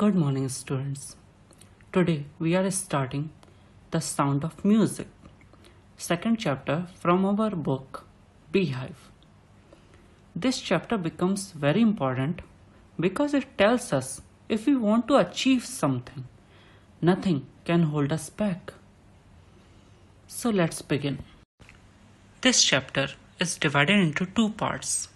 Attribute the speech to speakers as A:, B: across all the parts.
A: Good morning, students. Today we are starting The Sound of Music, second chapter from our book Beehive. This chapter becomes very important because it tells us if we want to achieve something, nothing can hold us back. So let's begin. This chapter is divided into two parts.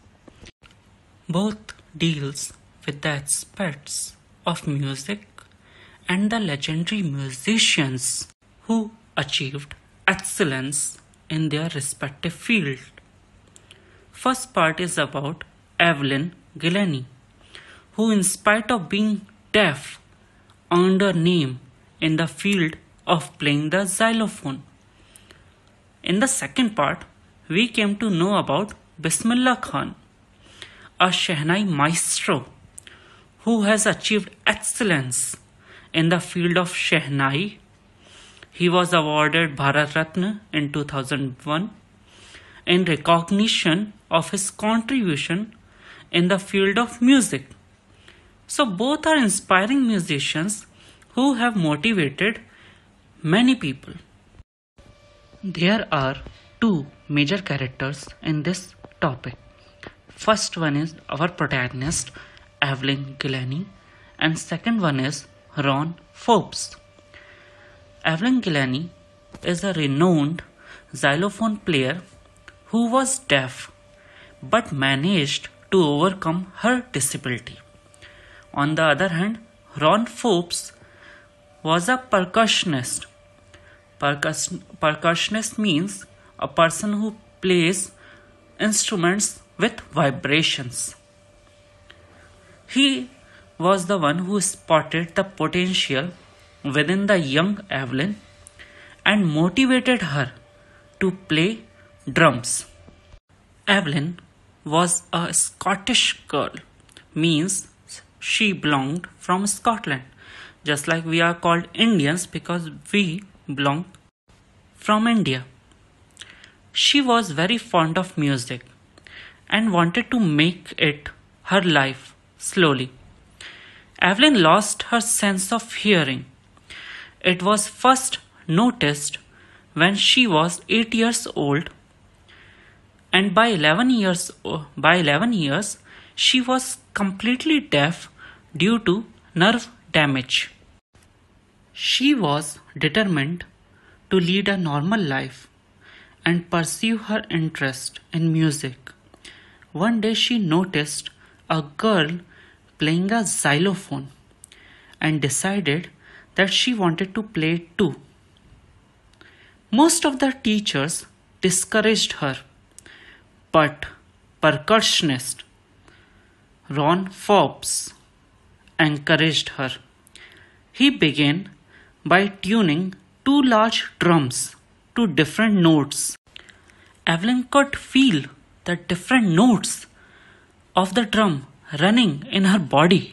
A: Both deals with the aspects of music and the legendary musicians who achieved excellence in their respective field. First part is about Evelyn Gillany, who, in spite of being deaf, earned a name in the field of playing the xylophone. In the second part, we came to know about Bismillah Khan, a Shehnai maestro who has achieved excellence in the field of Shehnai. He was awarded Bharat Ratna in 2001 in recognition of his contribution in the field of music. So, both are inspiring musicians who have motivated many people. There are two major characters in this topic. First one is our protagonist Evelyn Gillani and second one is Ron Forbes. Evelyn Gillani is a renowned xylophone player who was deaf but managed to overcome her disability. On the other hand, Ron Forbes was a percussionist. Percussion, percussionist means a person who plays instruments with vibrations. He was the one who spotted the potential within the young Evelyn and motivated her to play drums. Evelyn was a Scottish girl, means she belonged from Scotland, just like we are called Indians because we belong from India. She was very fond of music and wanted to make it her life slowly. Evelyn lost her sense of hearing. It was first noticed when she was 8 years old and by 11 years by 11 years she was completely deaf due to nerve damage. She was determined to lead a normal life and pursue her interest in music. One day she noticed a girl playing a xylophone and decided that she wanted to play too. Most of the teachers discouraged her, but percussionist Ron Forbes encouraged her. He began by tuning two large drums to different notes. Evelyn could feel the different notes of the drum running in her body.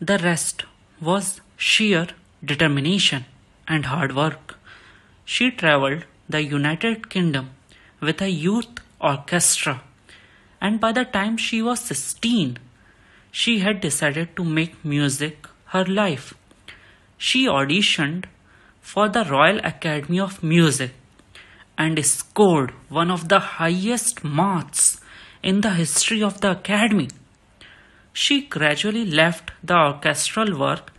A: The rest was sheer determination and hard work. She traveled the United Kingdom with a youth orchestra, and by the time she was 16, she had decided to make music her life. She auditioned for the Royal Academy of Music and scored one of the highest marks in the history of the academy. She gradually left the orchestral work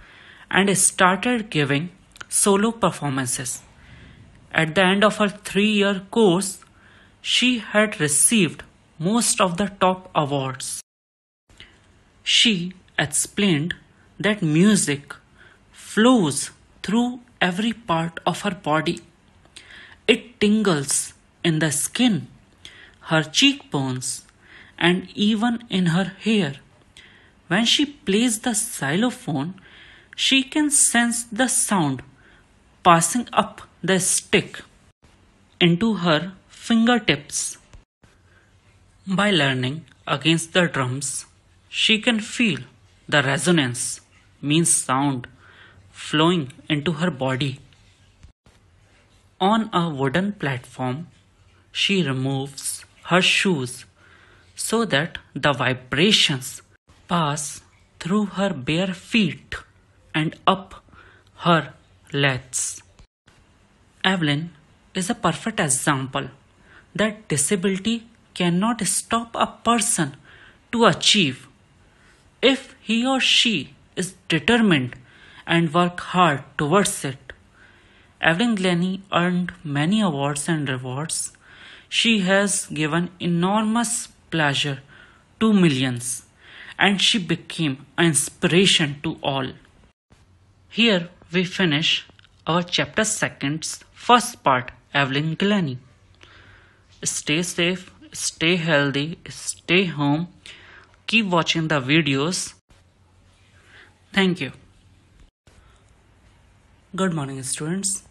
A: and started giving solo performances. At the end of her three year course, she had received most of the top awards. She explained that music flows through every part of her body. It tingles in the skin, her cheekbones, and even in her hair. When she plays the xylophone, she can sense the sound passing up the stick into her fingertips. By learning against the drums, she can feel the resonance, means sound, flowing into her body. On a wooden platform, she removes her shoes so that the vibrations pass through her bare feet and up her legs. Evelyn is a perfect example that disability cannot stop a person to achieve if he or she is determined and work hard towards it. Evelyn Glennie earned many awards and rewards. She has given enormous pleasure to millions, and she became an inspiration to all. Here we finish our chapter second's first part, Evelyn Glennie. Stay safe, stay healthy, stay home, keep watching the videos. Thank you. Good morning students.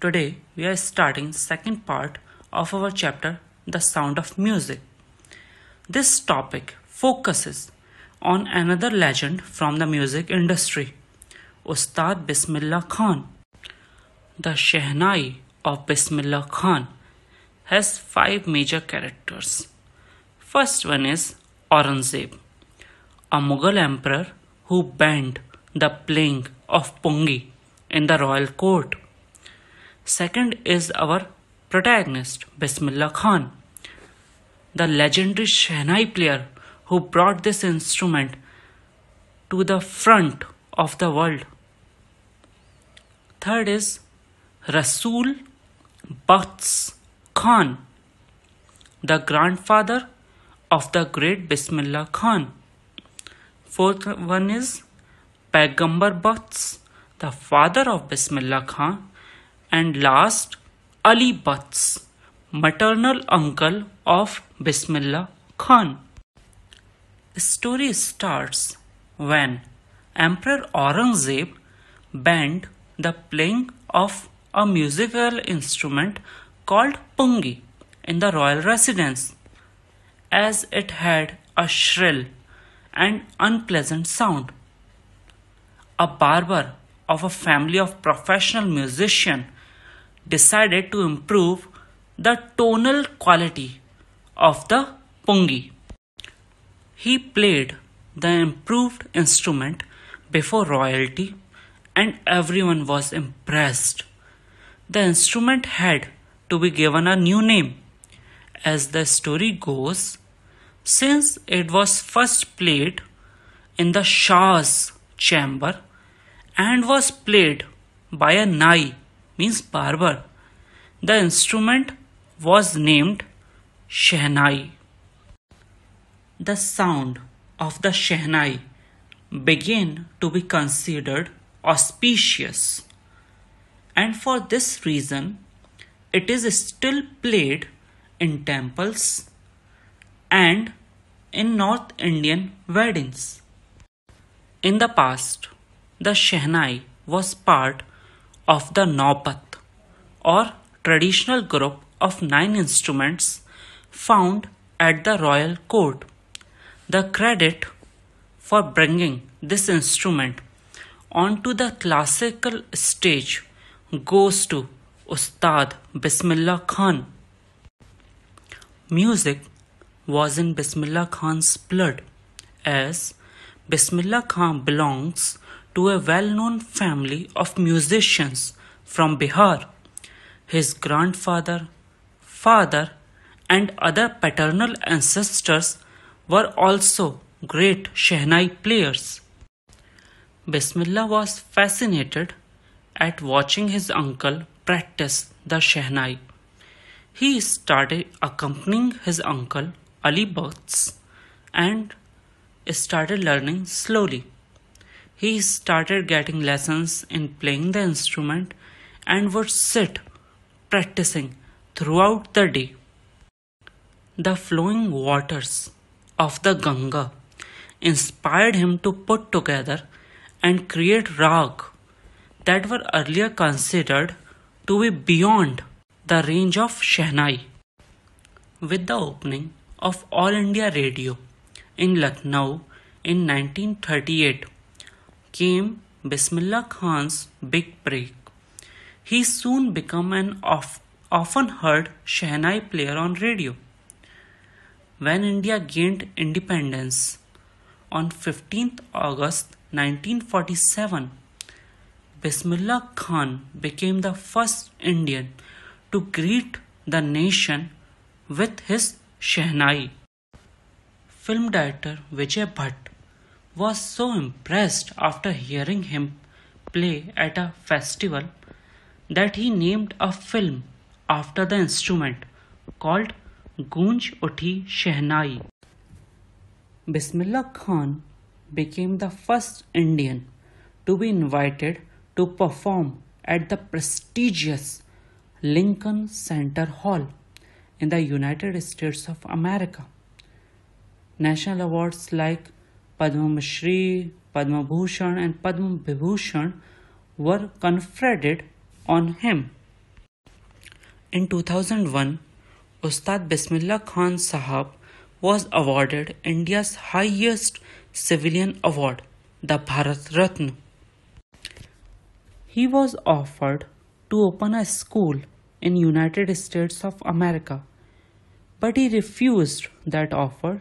A: Today we are starting second part of our chapter The Sound of Music. This topic focuses on another legend from the music industry, Ustad Bismillah Khan. The Shehnai of Bismillah Khan has five major characters. First one is Aurangzeb, a Mughal emperor who banned the playing of Pungi in the royal court. Second is our protagonist Bismillah Khan the legendary shehnai player who brought this instrument to the front of the world. Third is Rasul Bats Khan, the grandfather of the great Bismillah Khan. Fourth one is Paigambar Bats, the father of Bismillah Khan. And last, Ali Bats, maternal uncle of Bismillah Khan. The story starts when Emperor Aurangzeb banned the playing of a musical instrument called pungi in the royal residence, as it had a shrill and unpleasant sound. A barber of a family of professional musicians decided to improve the tonal quality of the pungi. He played the improved instrument before royalty and everyone was impressed. The instrument had to be given a new name. As the story goes, since it was first played in the Shah's chamber and was played by a Nai means barber, the instrument was named Shehnai. The sound of the Shehnai began to be considered auspicious, and for this reason, it is still played in temples and in North Indian weddings. In the past, the Shehnai was part of the Naupat or traditional group of nine instruments found at the royal court. The credit for bringing this instrument onto the classical stage goes to Ustad Bismillah Khan. Music was in Bismillah Khan's blood as Bismillah Khan belongs to a well known family of musicians from Bihar. His grandfather, father, and other paternal ancestors were also great Shehnai players. Bismillah was fascinated at watching his uncle practice the Shehnai. He started accompanying his uncle Ali Bakhts and started learning slowly. He started getting lessons in playing the instrument and would sit practicing throughout the day the flowing waters of the Ganga inspired him to put together and create rag that were earlier considered to be beyond the range of Shehnai. With the opening of All India Radio in Lucknow in 1938 came Bismillah Khan's big break. He soon became an often heard Shehnai player on radio when India gained independence on 15th August 1947. Bismillah Khan became the first Indian to greet the nation with his Shehnai. Film director Vijay Bhatt was so impressed after hearing him play at a festival that he named a film after the instrument called गूंज उठी शहनाई Bismillah Khan became the first Indian to be invited to perform at the prestigious Lincoln Center Hall in the United States of America. National awards like Padma Shri, Padma Bhushan, and Padma Vibhushan were conferred on him. In 2001, Ustad Bismillah Khan Sahab was awarded India's highest civilian award, the Bharat Ratna. He was offered to open a school in United States of America, but he refused that offer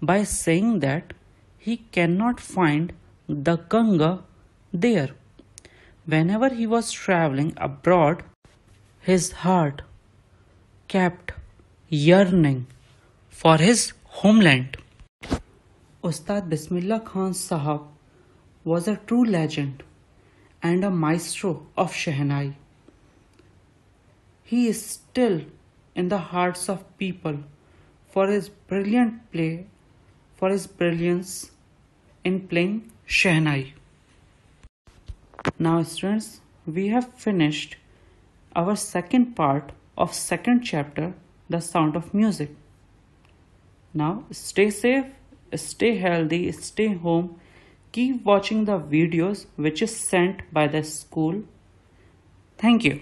A: by saying that he cannot find the Ganga there. Whenever he was traveling abroad, his heart kept yearning for his homeland. Ustad Bismillah Khan Sahab was a true legend and a maestro of Shehnai. He is still in the hearts of people for his brilliant play, for his brilliance in playing Shehnai. Now, students, we have finished our second part of second chapter, The Sound of Music. Now stay safe, stay healthy, stay home. Keep watching the videos which is sent by the school. Thank you.